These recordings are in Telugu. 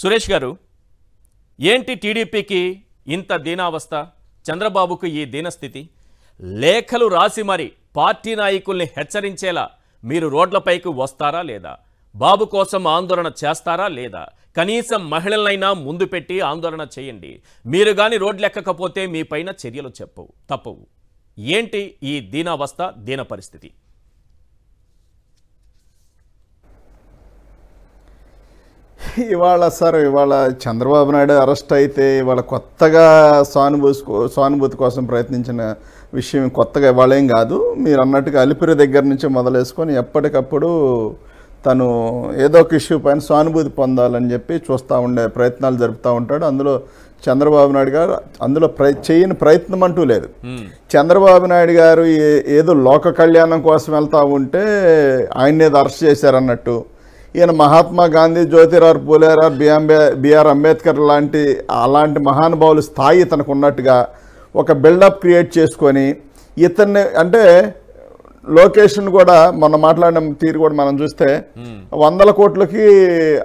సురేష్ గారు ఏంటి టీడీపీకి ఇంత దీనావస్థ చంద్రబాబుకు ఈ దీనస్థితి లేఖలు రాసి మరి పార్టీ నాయకుల్ని హెచ్చరించేలా మీరు రోడ్లపైకి వస్తారా లేదా బాబు కోసం ఆందోళన చేస్తారా లేదా కనీసం మహిళలైనా ముందు పెట్టి ఆందోళన చేయండి మీరు కానీ రోడ్లెక్కకపోతే మీపైన చర్యలు చెప్పవు తప్పవు ఏంటి ఈ దీనావస్థ దీన పరిస్థితి ఇవాళ సార్ ఇవాళ చంద్రబాబు నాయుడు అరెస్ట్ అయితే ఇవాళ కొత్తగా సానుభూతి సానుభూతి కోసం ప్రయత్నించిన విషయం కొత్తగా ఏం కాదు మీరు అన్నట్టుగా అలిపిరి దగ్గర నుంచి మొదలేసుకొని ఎప్పటికప్పుడు తను ఏదో ఒక ఇష్యూ పైన సానుభూతి పొందాలని చెప్పి చూస్తూ ఉండే ప్రయత్నాలు జరుపుతూ ఉంటాడు అందులో చంద్రబాబు నాయుడు గారు అందులో ప్ర చేయని ప్రయత్నం అంటూ లేదు చంద్రబాబు నాయుడు గారు ఏదో లోక కళ్యాణం కోసం వెళ్తూ ఉంటే ఆయన ఏదో అరెస్ట్ చేశారన్నట్టు ఈయన మహాత్మా గాంధీ జ్యోతిరావు పూలేరా బిఆంబే బిఆర్ అంబేద్కర్ లాంటి అలాంటి మహానుభావులు స్థాయి తనకు ఉన్నట్టుగా ఒక బిల్డప్ క్రియేట్ చేసుకొని ఇతన్ని అంటే లోకేషన్ కూడా మొన్న మాట్లాడిన తీరు కూడా మనం చూస్తే వందల కోట్లకి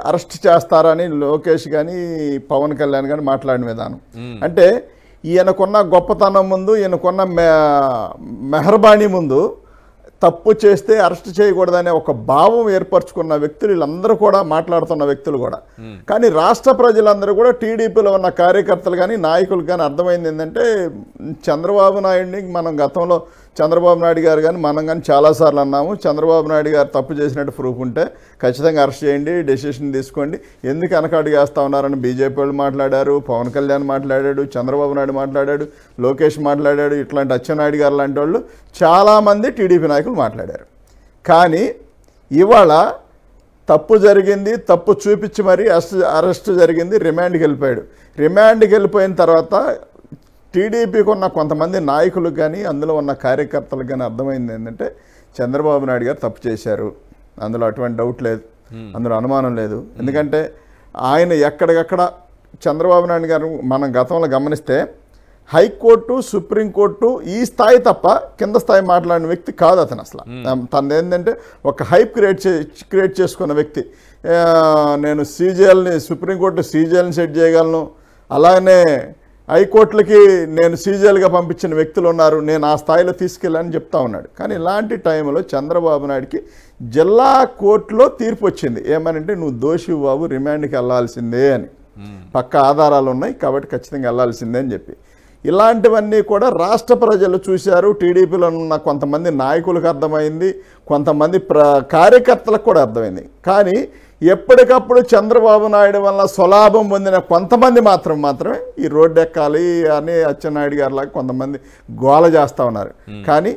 అరెస్ట్ చేస్తారని లోకేష్ కానీ పవన్ కళ్యాణ్ కానీ మాట్లాడిన విధానం అంటే ఈయనకున్న గొప్పతనం ముందు ఈయనకున్న మెహర్బాణి ముందు తప్పు చేస్తే అరెస్ట్ చేయకూడదనే ఒక భావం ఏర్పరచుకున్న వ్యక్తులు వీళ్ళందరూ కూడా మాట్లాడుతున్న వ్యక్తులు కూడా hmm. కానీ రాష్ట్ర ప్రజలందరూ కూడా టీడీపీలో ఉన్న కార్యకర్తలు కానీ నాయకులు కానీ అర్థమైంది ఏంటంటే చంద్రబాబు నాయుడిని మనం గతంలో చంద్రబాబు నాయుడు గారు కానీ మనం కానీ చాలాసార్లు అన్నాము చంద్రబాబు నాయుడు గారు తప్పు చేసినట్టు ప్రూఫ్ ఉంటే ఖచ్చితంగా అరెస్ట్ చేయండి డెసిషన్ తీసుకోండి ఎందుకు అనకాడు చేస్తా ఉన్నారని బీజేపీ వాళ్ళు మాట్లాడారు పవన్ కళ్యాణ్ మాట్లాడాడు చంద్రబాబు నాయుడు మాట్లాడాడు లోకేష్ మాట్లాడాడు ఇట్లాంటి అచ్చెన్నాయుడు గారు లాంటి వాళ్ళు చాలామంది టీడీపీ నాయకులు మాట్లాడారు కానీ ఇవాళ తప్పు జరిగింది తప్పు చూపించి మరీ అరెస్ట్ జరిగింది రిమాండ్కి వెళ్ళిపోయాడు రిమాండ్కి వెళ్ళిపోయిన తర్వాత టీడీపీకి ఉన్న కొంతమంది నాయకులు కానీ అందులో ఉన్న కార్యకర్తలకు కానీ అర్థమైంది ఏంటంటే చంద్రబాబు నాయుడు గారు తప్పు చేశారు అందులో అటువంటి డౌట్ లేదు అందులో అనుమానం లేదు ఎందుకంటే ఆయన ఎక్కడికక్కడ చంద్రబాబు నాయుడు గారు మనం గతంలో గమనిస్తే హైకోర్టు సుప్రీంకోర్టు ఈ స్థాయి తప్ప కింద స్థాయి మాట్లాడిన వ్యక్తి కాదు అతను అసలు తను ఏంటంటే ఒక హైప్ క్రియేట్ చే క్రియేట్ చేసుకున్న వ్యక్తి నేను సీజీఎల్ని సుప్రీంకోర్టు సీజీఎల్ని సెట్ చేయగలను అలానే హైకోర్టులకి నేను సీజియల్గా పంపించిన వ్యక్తులు ఉన్నారు నేను ఆ స్థాయిలో తీసుకెళ్ళాలని చెప్తా ఉన్నాడు కానీ ఇలాంటి టైంలో చంద్రబాబు నాయుడికి జిల్లా కోర్టులో తీర్పు వచ్చింది ఏమనంటే నువ్వు దోషి బాబు రిమాండ్కి వెళ్ళాల్సిందే అని పక్క ఆధారాలు ఉన్నాయి కాబట్టి ఖచ్చితంగా వెళ్ళాల్సిందే అని చెప్పి ఇలాంటివన్నీ కూడా రాష్ట్ర ప్రజలు చూశారు టీడీపీలో ఉన్న కొంతమంది నాయకులకు అర్థమైంది కొంతమంది ప్ర కార్యకర్తలకు కూడా అర్థమైంది కానీ ఎప్పటికప్పుడు చంద్రబాబు నాయుడు వల్ల స్వలాభం పొందిన కొంతమంది మాత్రం మాత్రమే ఈ రోడ్డు ఎక్కాలి అని అచ్చెన్నాయుడు లాగా కొంతమంది గోల చేస్తూ ఉన్నారు కానీ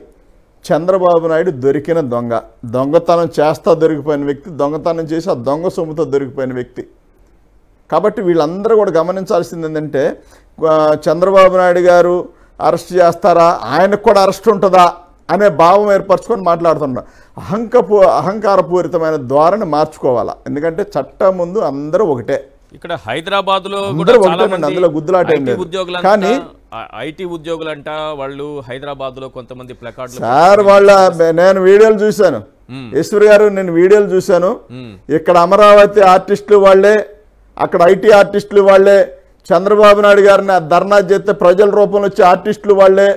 చంద్రబాబు నాయుడు దొరికిన దొంగ దొంగతనం చేస్తా దొరికిపోయిన వ్యక్తి దొంగతనం చేసి ఆ దొంగ సొమ్ముతో దొరికిపోయిన వ్యక్తి కాబట్టి వీళ్ళందరూ కూడా గమనించాల్సింది ఏంటంటే చంద్రబాబు నాయుడు గారు అరెస్ట్ చేస్తారా ఆయనకు కూడా అరెస్ట్ ఉంటుందా అనే భావం ఏర్పరచుకొని మాట్లాడుతున్నాం అహంకపు అహంకారపూరితమైన ద్వారాని మార్చుకోవాలా ఎందుకంటే చట్టం ముందు అందరూ ఒకటే ఇక్కడ హైదరాబాద్ లో అందులో గుద్దులాట ఉద్యోగులు కానీ ఐటీ ఉద్యోగులంట వాళ్ళు హైదరాబాద్ లో కొంతమంది ప్లకార్డ్ సార్ వాళ్ళ నేను వీడియోలు చూశాను ఈశ్వర్ గారు నేను వీడియోలు చూశాను ఇక్కడ అమరావతి ఆర్టిస్టులు వాళ్ళే అక్కడ ఐటీ ఆర్టిస్టులు వాళ్ళే చంద్రబాబు నాయుడు గారిని ధర్నా చేస్తే ప్రజల రూపంలో వచ్చే ఆర్టిస్టులు వాళ్ళే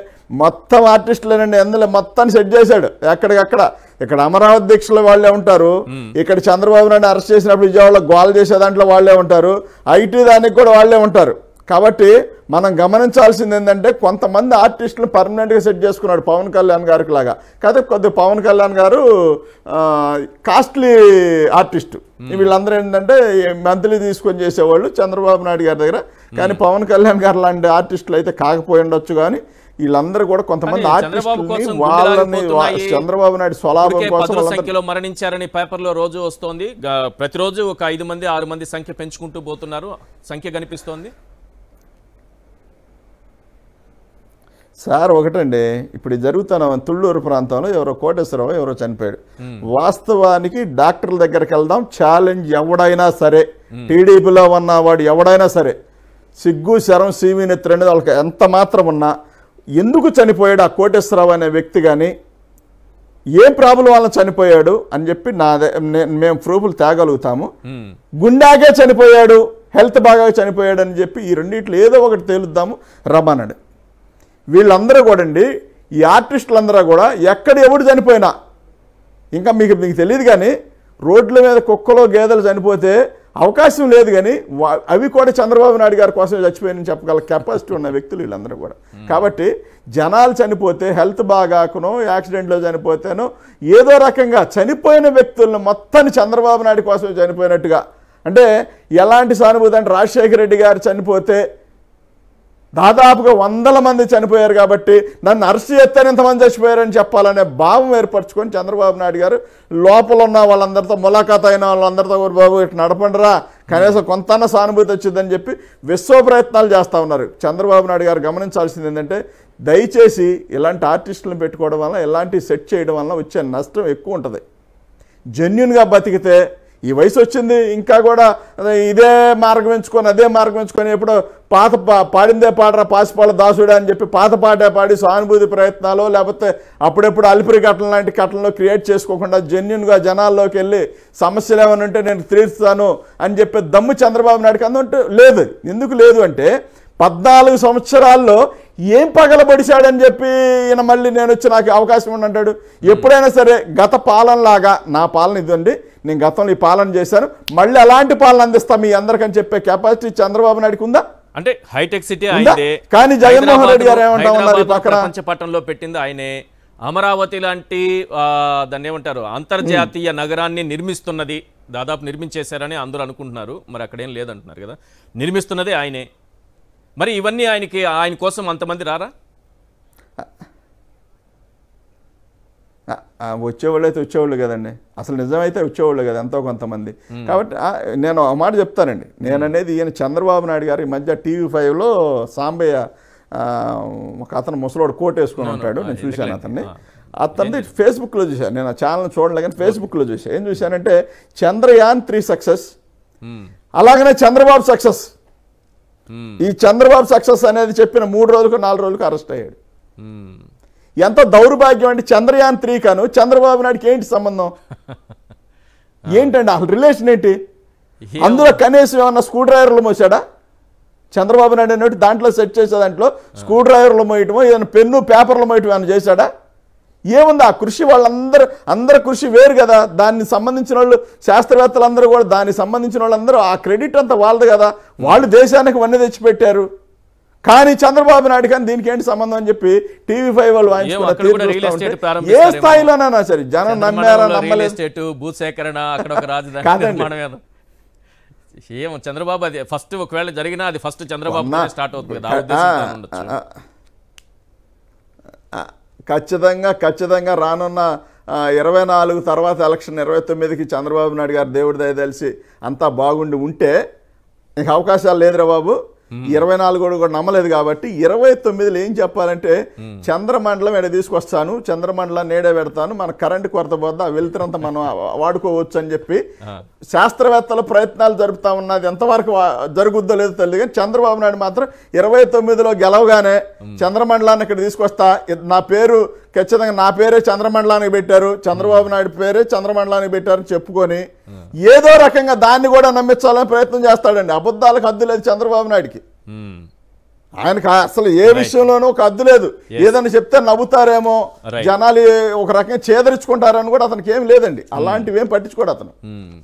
మొత్తం ఆర్టిస్టులేనండి అందులో మొత్తాన్ని సెట్ చేశాడు ఎక్కడికక్కడ ఇక్కడ అమరావతి దీక్షలో వాళ్ళే ఉంటారు ఇక్కడ చంద్రబాబు నాయుడు అరెస్ట్ చేసినప్పుడు విజయవాడలో గోల చేసే దాంట్లో వాళ్ళే ఉంటారు ఐటీ దానికి కూడా వాళ్ళే ఉంటారు కాబట్టి మనం గమనించాల్సింది ఏంటంటే కొంతమంది ఆర్టిస్టులు పర్మనెంట్గా సెట్ చేసుకున్నాడు పవన్ కళ్యాణ్ గారికి లాగా కాకపోతే కొద్ది పవన్ కళ్యాణ్ గారు కాస్ట్లీ ఆర్టిస్టు వీళ్ళందరూ ఏంటంటే మంత్లీ తీసుకొని చేసేవాళ్ళు చంద్రబాబు నాయుడు గారి దగ్గర కానీ పవన్ కళ్యాణ్ గారు లాంటి ఆర్టిస్టులు అయితే కాకపోయి ఉండొచ్చు కానీ వీళ్ళందరూ కూడా కొంతమంది ఆర్టిస్టులు వాళ్ళని చంద్రబాబు నాయుడు స్వలాభం కోసం మరణించారని పేపర్లో రోజు వస్తోంది ప్రతిరోజు ఒక ఐదు మంది ఆరు మంది సంఖ్య పెంచుకుంటూ పోతున్నారు సంఖ్య కనిపిస్తోంది సార్ ఒకటండి ఇప్పుడు జరుగుతున్న తుళ్ళూరు ప్రాంతంలో ఎవరో కోటేశ్వరరావు ఎవరో చనిపోయాడు వాస్తవానికి డాక్టర్ల దగ్గరికి వెళ్దాం ఛాలెంజ్ ఎవడైనా సరే టీడీపీలో ఉన్న వాడు ఎవడైనా సరే సిగ్గు శరం సీమీనెత్తి అనేది వాళ్ళకి ఎంత మాత్రం ఉన్నా ఎందుకు చనిపోయాడు ఆ కోటేశ్వరరావు అనే వ్యక్తి కానీ ఏ ప్రాబ్లం వల్ల చనిపోయాడు అని చెప్పి నా మేము ప్రూఫ్లు తేగలుగుతాము గుండాకే చనిపోయాడు హెల్త్ బాగా చనిపోయాడు అని చెప్పి ఈ రెండింటిలో ఏదో ఒకటి తేలుద్దాము రమ్మన్నాడు వీళ్ళందరూ కూడా అండి ఈ ఆర్టిస్టులందరూ కూడా ఎక్కడ ఎవడు చనిపోయినా ఇంకా మీకు మీకు తెలియదు కానీ రోడ్ల మీద కుక్కలో గేదెలు చనిపోతే అవకాశం లేదు కానీ అవి కూడా చంద్రబాబు నాయుడు గారి కోసం చచ్చిపోయినని చెప్పగల కెపాసిటీ ఉన్న వ్యక్తులు వీళ్ళందరూ కూడా కాబట్టి జనాలు చనిపోతే హెల్త్ బాగాకునో యాక్సిడెంట్లో చనిపోతేనో ఏదో రకంగా చనిపోయిన వ్యక్తులను మొత్తాన్ని చంద్రబాబు నాయుడు కోసం చనిపోయినట్టుగా అంటే ఎలాంటి సానుభూతి అంటే రాజశేఖర రెడ్డి గారు చనిపోతే దాదాపుగా వందల మంది చనిపోయారు కాబట్టి నన్ను అరెస్ట్ చేస్తే ఇంతమంది చచ్చిపోయారని చెప్పాలనే భావం ఏర్పరచుకొని చంద్రబాబు నాయుడు గారు లోపల ఉన్న వాళ్ళందరితో ములాఖాత్ అయిన వాళ్ళందరితో బాబు ఇటు నడపండిరా కనీసం కొంత సానుభూతి వచ్చిందని చెప్పి విశ్వ ప్రయత్నాలు చేస్తూ ఉన్నారు చంద్రబాబు నాయుడు గారు గమనించాల్సింది ఏంటంటే దయచేసి ఇలాంటి ఆర్టిస్టులను పెట్టుకోవడం వల్ల ఇలాంటి సెట్ చేయడం వల్ల వచ్చే నష్టం ఎక్కువ ఉంటుంది జెన్యున్గా బతికితే ఈ వయసు వచ్చింది ఇంకా కూడా ఇదే మార్గం ఎంచుకొని అదే మార్గం ఎంచుకొని ఎప్పుడు పాత పాడిందే పాడరా పాసిపాళ్ళ దాసుడా అని చెప్పి పాత పాటే పాడి సానుభూతి ప్రయత్నాలు లేకపోతే అప్పుడెప్పుడు అలిపిరి ఘటన లాంటి ఘటనలు క్రియేట్ చేసుకోకుండా జెన్యున్గా జనాల్లోకి వెళ్ళి సమస్యలు ఏమైనా ఉంటే నేను తీరుస్తాను అని చెప్పి దమ్ము చంద్రబాబు నాయుడుకి అందుంటే లేదు ఎందుకు లేదు అంటే పద్నాలుగు సంవత్సరాల్లో ఏం పగలబడిశాడని చెప్పి ఈయన మళ్ళీ నేను వచ్చి నాకు అవకాశం ఉండి అంటాడు ఎప్పుడైనా సరే గత పాలనలాగా నా పాలన ఇదండి నేను గతంలో ఈ పాలన చేశాను మళ్ళీ అలాంటి పాలన అందిస్తా మీ అందరికని చెప్పే కెపాసిటీ చంద్రబాబు నాయుడికి ఉందా అంటే హైటెక్ సిటీ అయితే కానీ జగన్మోహన్ రెడ్డి గారు ఏమంటా ఉన్నారు ప్రపంచ పట్టణంలో పెట్టింది ఆయనే అమరావతి లాంటి దాన్ని ఏమంటారు అంతర్జాతీయ నగరాన్ని నిర్మిస్తున్నది దాదాపు నిర్మించేశారని అందరూ అనుకుంటున్నారు మరి అక్కడేం లేదంటున్నారు కదా నిర్మిస్తున్నదే ఆయనే మరి ఇవన్నీ ఆయనకి ఆయన కోసం అంతమంది రారా వచ్చేవాళ్ళు అయితే వచ్చేవాళ్ళు కదండి అసలు నిజమైతే వచ్చేవాళ్ళు కదా ఎంతో కొంతమంది కాబట్టి నేను ఆ మాట చెప్తానండి నేననేది ఈయన చంద్రబాబు నాయుడు గారు ఈ మధ్య టీవీ ఫైవ్లో సాంబయ్య ఒక అతను ముసలోడు కోట్ వేసుకొని ఉంటాడు నేను చూశాను అతన్ని అతన్ని ఫేస్బుక్లో చూశాను నేను ఆ ఛానల్ చూడలే కానీ ఫేస్బుక్లో చూశాను ఏం చూశానంటే చంద్రయాన్ త్రీ సక్సెస్ అలాగనే చంద్రబాబు సక్సెస్ ఈ చంద్రబాబు సక్సెస్ అనేది చెప్పిన మూడు రోజులకు నాలుగు రోజులకు అరెస్ట్ అయ్యాడు ఎంత దౌర్భాగ్యం అంటే చంద్రయాన్ త్రీ కాను చంద్రబాబు నాయుడుకి ఏంటి సంబంధం ఏంటండి అసలు రిలేషన్ ఏంటి అందులో కనీసం ఏమన్నా స్క్రూ డ్రైవర్లు మోసాడా చంద్రబాబు నాయుడు అనేటి దాంట్లో సెట్ చేసే దాంట్లో స్క్రూ డ్రైవర్లు మోయటమో ఏదైనా పెన్ను పేపర్లు మోయటం ఏమైనా చేశాడా ఏముంది ఆ కృషి వాళ్ళందరూ అందరి కృషి వేరు కదా దానికి సంబంధించిన వాళ్ళు శాస్త్రవేత్తలందరూ కూడా దానికి సంబంధించిన వాళ్ళందరూ ఆ క్రెడిట్ అంతా వాళ్ళది కదా వాళ్ళు దేశానికి వన్నీ తెచ్చిపెట్టారు కానీ చంద్రబాబు నాయుడు కానీ దీనికి ఏంటి సంబంధం అని చెప్పి టీవీ ఫైవ్ వాళ్ళు ఏ స్థాయిలోనైనా సరే జనం నమ్మారా నమ్మలేదు భూ సేకరణ అక్కడ రాజధాని చంద్రబాబు అది ఫస్ట్ ఒకవేళ జరిగినా అది ఫస్ట్ చంద్రబాబు స్టార్ట్ అవుతుంది కదా ఖచ్చితంగా ఖచ్చితంగా రానున్న ఇరవై నాలుగు తర్వాత ఎలక్షన్ ఇరవై తొమ్మిదికి చంద్రబాబు నాయుడు గారు దేవుడి దయ తెలిసి అంతా బాగుండి ఉంటే ఇంక అవకాశాలు లేదురా బాబు Hmm. ఇరవై నాలుగోడు కూడా నమ్మలేదు కాబట్టి ఇరవై తొమ్మిదిలో ఏం చెప్పాలంటే hmm. చంద్రమండలం ఎడ తీసుకొస్తాను చంద్రమండలం నేడే పెడతాను మన కరెంట్ కొరత పోద్దా వెళ్తున్నంత మనం వాడుకోవచ్చు అని చెప్పి శాస్త్రవేత్తల ప్రయత్నాలు జరుపుతా ఉన్నది ఎంతవరకు జరుగుద్దో లేదో తెలియదు కానీ చంద్రబాబు నాయుడు మాత్రం ఇరవై తొమ్మిదిలో గెలవగానే hmm. చంద్రమండలాన్ని ఇక్కడ తీసుకొస్తా నా పేరు ఖచ్చితంగా నా పేరే చంద్రమండలానికి పెట్టారు చంద్రబాబు నాయుడు పేరే చంద్రమండలానికి పెట్టారని చెప్పుకొని ఏదో రకంగా దాన్ని కూడా నమ్మించాలని ప్రయత్నం చేస్తాడండి అబద్ధాలకు అద్దు లేదు చంద్రబాబు నాయుడికి ఆయనకు అసలు ఏ విషయంలోనూ ఒక అద్దు లేదు ఏదన్నా చెప్తే నవ్వుతారేమో జనాలు ఒక రకంగా చేదరించుకుంటారని కూడా అతనికి ఏం లేదండి hmm. అలాంటివి ఏం పట్టించుకోడు అతను hmm.